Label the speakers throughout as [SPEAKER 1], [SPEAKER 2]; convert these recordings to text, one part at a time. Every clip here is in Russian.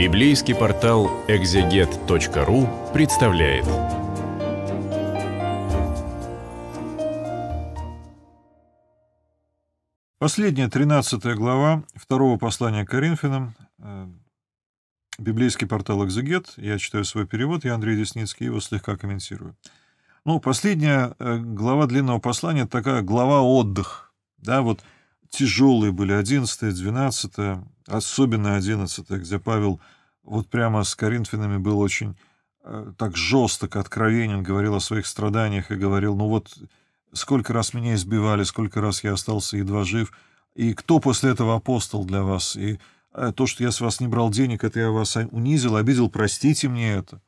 [SPEAKER 1] Библейский портал экзегет.ру представляет. Последняя, 13 глава второго послания к Коринфянам. Э, Библейский портал «Экзегет». Я читаю свой перевод, я Андрей Десницкий его слегка комментирую. Ну, последняя э, глава длинного послания – такая глава «Отдых». Да, вот тяжелые были 11 12 особенно 11 где Павел вот прямо с Коринфянами был очень э, так жесток, откровенен, говорил о своих страданиях и говорил, ну вот сколько раз меня избивали, сколько раз я остался едва жив, и кто после этого апостол для вас, и э, то, что я с вас не брал денег, это я вас унизил, обидел, простите мне это.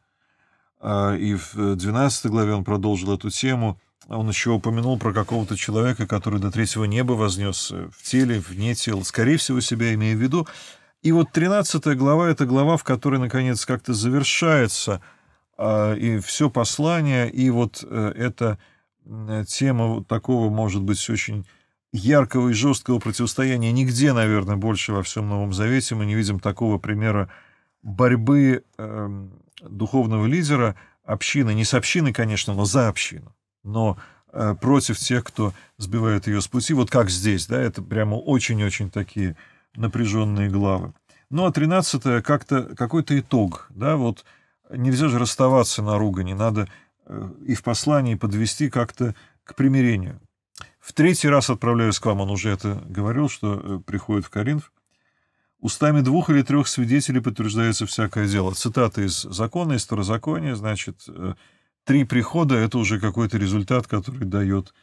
[SPEAKER 1] Э, и в 12 э, главе он продолжил эту тему – он еще упомянул про какого-то человека, который до третьего неба вознес э, в теле, вне тела, скорее всего, себя имея в виду. И вот 13 глава — это глава, в которой, наконец, как-то завершается э, и все послание, и вот э, эта тема вот такого, может быть, очень яркого и жесткого противостояния нигде, наверное, больше во всем Новом Завете. Мы не видим такого примера борьбы э, духовного лидера общины, не с общиной, конечно, но за общину но э, против тех, кто сбивает ее с пути, вот как здесь, да, это прямо очень-очень такие напряженные главы. Ну, а тринадцатое как-то какой-то итог, да, вот нельзя же расставаться на ругани, надо э, и в послании подвести как-то к примирению. В третий раз отправляюсь к вам, он уже это говорил, что э, приходит в Коринф. Устами двух или трех свидетелей подтверждается всякое дело. Цитата из закона, из второзакония, значит, три прихода – это уже какой-то результат, который дает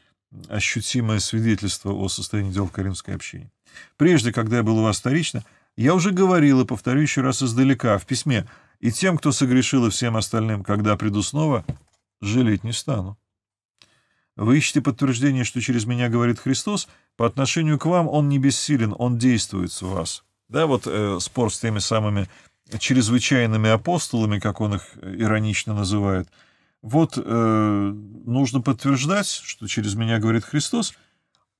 [SPEAKER 1] ощутимое свидетельство о состоянии дел в Каримской общине. Прежде, когда я был у вас вторично, я уже говорил и повторю еще раз издалека в письме, и тем, кто согрешил, и всем остальным, когда приду снова, жалеть не стану. Вы ищете подтверждение, что через меня говорит Христос? По отношению к вам он не бессилен, он действует в вас. Да, вот э, спор с теми самыми чрезвычайными апостолами, как он их э, иронично называет – вот э, нужно подтверждать, что через меня говорит Христос,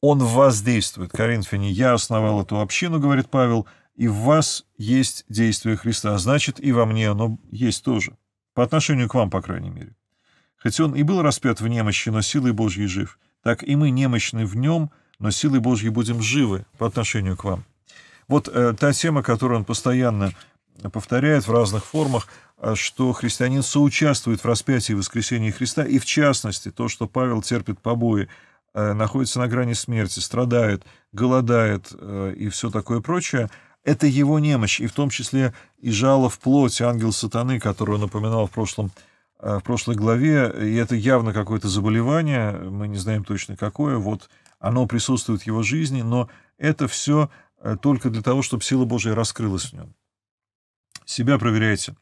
[SPEAKER 1] он в вас действует. Коринфяне, я основал эту общину, говорит Павел, и в вас есть действие Христа, а значит, и во мне оно есть тоже. По отношению к вам, по крайней мере. Хоть он и был распят в немощи, но силой Божьей жив, так и мы немощны в нем, но силой Божьей будем живы по отношению к вам. Вот э, та тема, которую он постоянно повторяет в разных формах, а что христианин соучаствует в распятии и воскресении Христа, и в частности то, что Павел терпит побои, э, находится на грани смерти, страдает, голодает э, и все такое прочее, это его немощь, и в том числе и жало в плоти ангел сатаны, которого напоминал в, прошлом, э, в прошлой главе, и это явно какое-то заболевание, мы не знаем точно какое, вот оно присутствует в его жизни, но это все только для того, чтобы сила Божия раскрылась в нем. Себя проверяйте.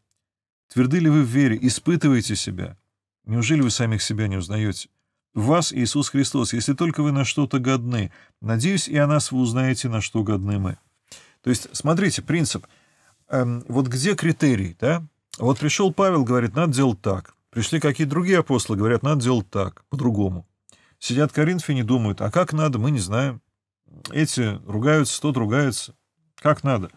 [SPEAKER 1] Тверды ли вы в вере? Испытываете себя? Неужели вы самих себя не узнаете? В вас Иисус Христос, если только вы на что-то годны. Надеюсь, и о нас вы узнаете, на что годны мы. То есть, смотрите, принцип. Эм, вот где критерий, да? Вот пришел Павел, говорит, надо делать так. Пришли какие-то другие апостолы, говорят, надо делать так, по-другому. Сидят коринфяне, думают, а как надо, мы не знаем. Эти ругаются, тот ругается. Как надо.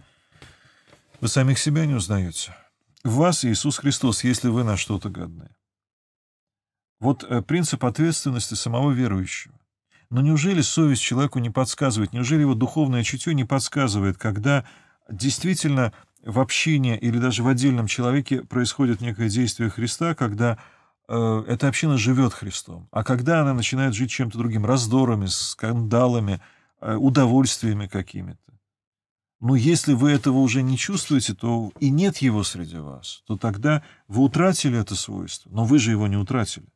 [SPEAKER 1] Вы самих себя не узнаете. В вас Иисус Христос, если вы на что-то годны. Вот э, принцип ответственности самого верующего. Но неужели совесть человеку не подсказывает, неужели его духовное чутье не подсказывает, когда действительно в общине или даже в отдельном человеке происходит некое действие Христа, когда э, эта община живет Христом, а когда она начинает жить чем-то другим, раздорами, скандалами, э, удовольствиями какими-то. Но если вы этого уже не чувствуете, то и нет его среди вас, то тогда вы утратили это свойство, но вы же его не утратили.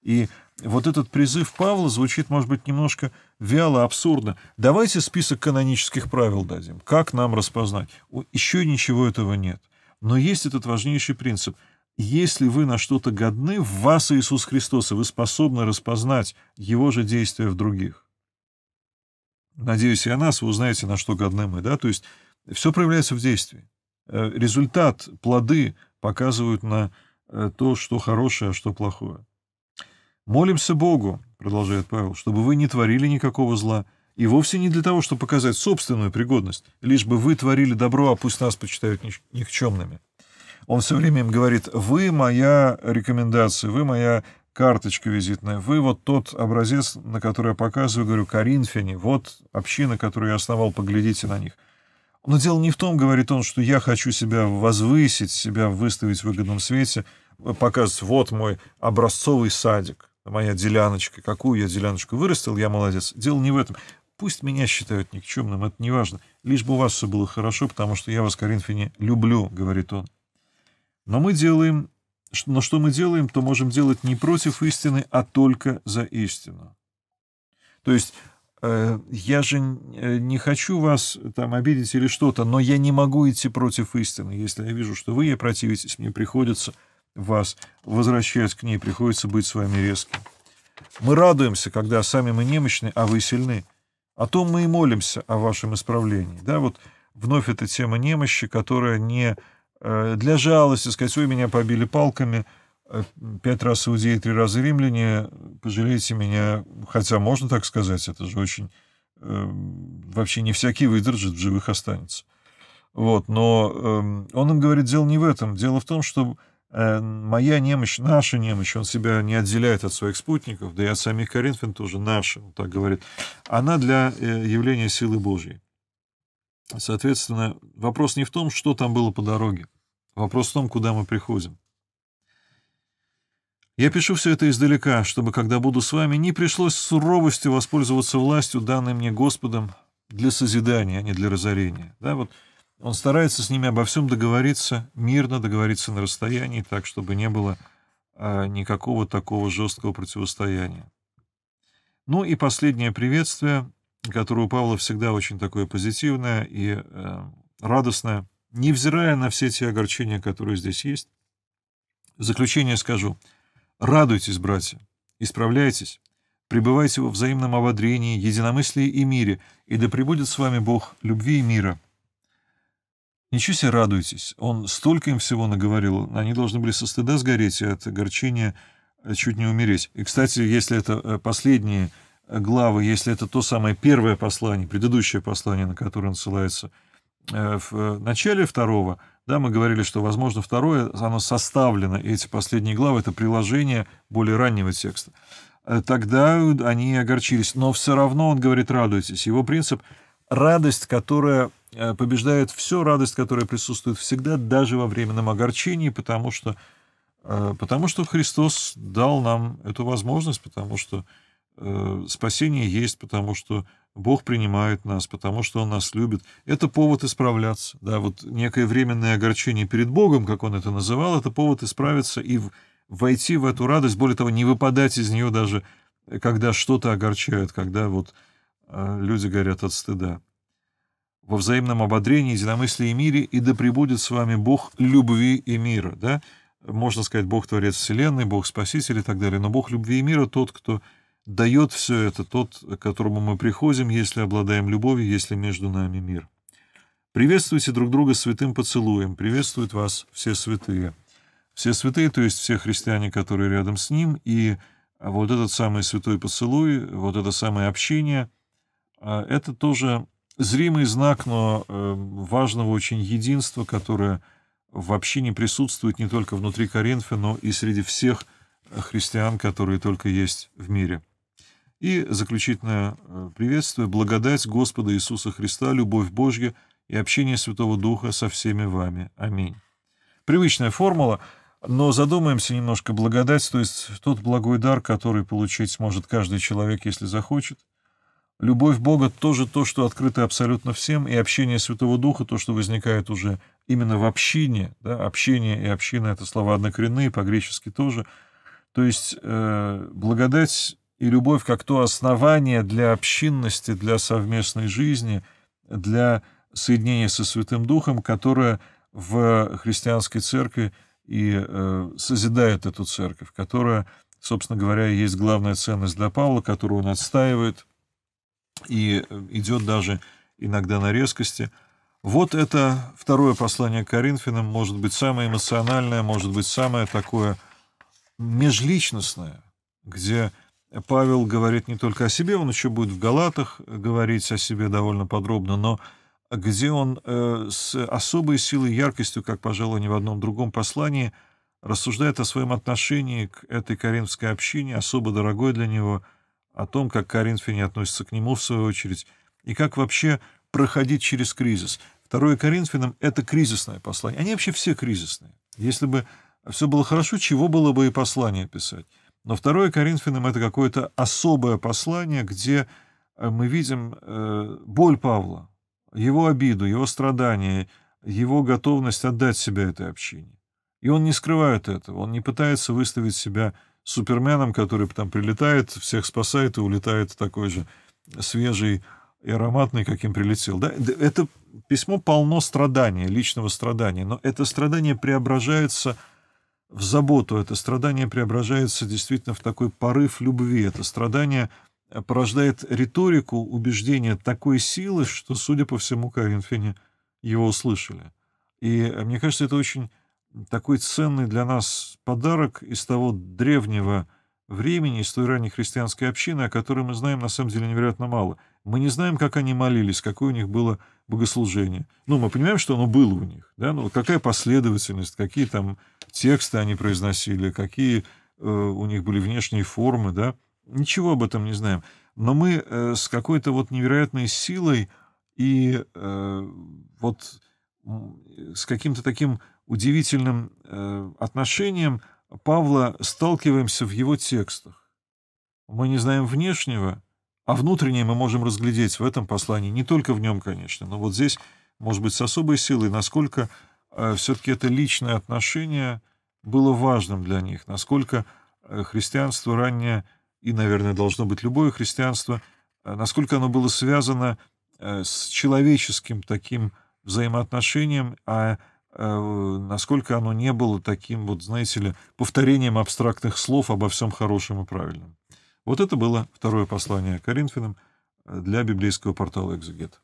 [SPEAKER 1] И вот этот призыв Павла звучит, может быть, немножко вяло, абсурдно. Давайте список канонических правил дадим. Как нам распознать? Еще ничего этого нет. Но есть этот важнейший принцип. Если вы на что-то годны, в вас Иисус Христос, и вы способны распознать Его же действия в других. Надеюсь, и о нас вы узнаете, на что годны мы. Да? То есть все проявляется в действии. Э, результат, плоды показывают на э, то, что хорошее, а что плохое. «Молимся Богу», — продолжает Павел, — «чтобы вы не творили никакого зла, и вовсе не для того, чтобы показать собственную пригодность, лишь бы вы творили добро, а пусть нас почитают никчемными». Он все время им говорит, «Вы моя рекомендация, вы моя карточка визитная. Вы вот тот образец, на который я показываю, говорю, коринфяне, вот община, которую я основал, поглядите на них. Но дело не в том, говорит он, что я хочу себя возвысить, себя выставить в выгодном свете, показывать, вот мой образцовый садик, моя деляночка, какую я деляночку вырастил, я молодец. Дело не в этом. Пусть меня считают никчемным, это не важно. Лишь бы у вас все было хорошо, потому что я вас, Коринфяне, люблю, говорит он. Но мы делаем но что мы делаем, то можем делать не против истины, а только за истину. То есть э, я же э, не хочу вас там обидеть или что-то, но я не могу идти против истины. Если я вижу, что вы ей противитесь, мне приходится вас возвращать к ней, приходится быть с вами резким. Мы радуемся, когда сами мы немощны, а вы сильны. О а том мы и молимся, о вашем исправлении. Да, вот вновь эта тема немощи, которая не Э, для жалости сказать, ой, меня побили палками, э, пять раз иудеи, три раза римляне, пожалейте меня, хотя можно так сказать, это же очень... Эм, вообще не всякий выдержит, в живых останется. Вот, но эм, он им говорит, дело не в этом, дело в том, что э, моя немощь, наша немощь, он себя не отделяет от своих спутников, да и от самих Коринфян тоже наша, он так говорит, она для явления силы Божьей. Соответственно, вопрос не в том, что там было по дороге. Вопрос в том, куда мы приходим. Я пишу все это издалека, чтобы, когда буду с вами, не пришлось с суровостью воспользоваться властью, данной мне Господом, для созидания, а не для разорения. Да, вот он старается с ними обо всем договориться, мирно договориться на расстоянии, так, чтобы не было а, никакого такого жесткого противостояния. Ну и последнее приветствие которое у Павла всегда очень такое позитивное и э, радостное, невзирая на все те огорчения, которые здесь есть. В заключение скажу, радуйтесь, братья, исправляйтесь, пребывайте во взаимном ободрении, единомыслии и мире, и да пребудет с вами Бог любви и мира. Ничего себе радуйтесь, он столько им всего наговорил, они должны были со стыда сгореть и от огорчения э, чуть не умереть. И, кстати, если это э, последние главы, если это то самое первое послание, предыдущее послание, на которое он ссылается э, э, в начале второго, да, мы говорили, что, возможно, второе, оно составлено, и эти последние главы — это приложение более раннего текста. Э, тогда они огорчились. Но все равно, он говорит, радуйтесь. Его принцип — радость, которая побеждает все радость, которая присутствует всегда, даже во временном огорчении, потому что, потому что Христос дал нам эту возможность, потому что Э, спасение есть, потому что Бог принимает нас, потому что Он нас любит. Это повод исправляться. Да, вот некое временное огорчение перед Богом, как он это называл, это повод исправиться и войти в эту радость, более того, не выпадать из нее даже, когда что-то огорчает, когда вот э, люди горят от стыда. Во взаимном ободрении, единомыслии и мире, и да пребудет с вами Бог любви и мира. Да? Можно сказать, Бог Творец Вселенной, Бог Спаситель и так далее, но Бог любви и мира тот, кто дает все это тот, к которому мы приходим, если обладаем любовью, если между нами мир. Приветствуйте друг друга святым поцелуем. Приветствуют вас все святые. Все святые, то есть все христиане, которые рядом с ним, и вот этот самый святой поцелуй, вот это самое общение, а, это тоже зримый знак, но э, важного очень единства, которое вообще не присутствует не только внутри Коринфа, но и среди всех христиан, которые только есть в мире. И заключительное э, приветствие, благодать Господа Иисуса Христа, любовь Божья и общение Святого Духа со всеми вами. Аминь. Привычная формула, но задумаемся немножко благодать, то есть тот благой дар, который получить сможет каждый человек, если захочет. Любовь Бога тоже то, что открыто абсолютно всем, и общение Святого Духа, то, что возникает уже именно в общине, да, общение и община — это слова однокоренные, по-гречески тоже. То есть э, благодать и любовь как то основание для общинности, для совместной жизни, для соединения со Святым Духом, которое в христианской церкви и э, созидает эту церковь, которая, собственно говоря, есть главная ценность для Павла, которую он отстаивает и э, идет даже иногда на резкости. Вот это второе послание к Коринфянам, может быть, самое эмоциональное, может быть, самое такое межличностное, где Павел говорит не только о себе, он еще будет в Галатах говорить о себе довольно подробно, но где он э, с особой силой и яркостью, как, пожалуй, ни в одном другом послании, рассуждает о своем отношении к этой коринфской общине, особо дорогой для него, о том, как коринфяне относятся к нему, в свою очередь, и как вообще проходить через кризис. Второе Коринфянам — это кризисное послание. Они вообще все кризисные. Если бы все было хорошо, чего было бы и послание писать? Но второе Коринфянам — это какое-то особое послание, где э, мы видим э, боль Павла, его обиду, его страдания, его готовность отдать себя этой общине. И он не скрывает этого, он не пытается выставить себя суперменом, который там прилетает, всех спасает и улетает такой же свежий и ароматный, каким прилетел. Да? Это письмо полно страдания, личного страдания, но это страдание преображается в заботу. Это страдание преображается действительно в такой порыв любви. Это страдание э, порождает риторику, убеждения такой силы, что, судя по всему, коринфяне его услышали. И э, мне кажется, это очень такой ценный для нас подарок из того древнего Времени истории ранней христианской общины, о которой мы знаем на самом деле невероятно мало. Мы не знаем, как они молились, какое у них было богослужение. Ну, мы понимаем, что оно было у них, да, но какая последовательность, какие там тексты они произносили, какие э, у них были внешние формы, да. Ничего об этом не знаем. Но мы э, с какой-то вот невероятной силой и э, вот с каким-то таким удивительным э, отношением – Павла сталкиваемся в его текстах. Мы не знаем внешнего, а внутреннее мы можем разглядеть в этом послании, не только в нем, конечно, но вот здесь, может быть, с особой силой, насколько э, все-таки это личное отношение было важным для них, насколько э, христианство раннее, и, наверное, должно быть любое христианство, э, насколько оно было связано с человеческим таким взаимоотношением, а Э, насколько оно не было таким, вот, знаете ли, повторением абстрактных слов обо всем хорошем и правильном. Вот это было второе послание Коринфянам э, для библейского портала «Экзегет».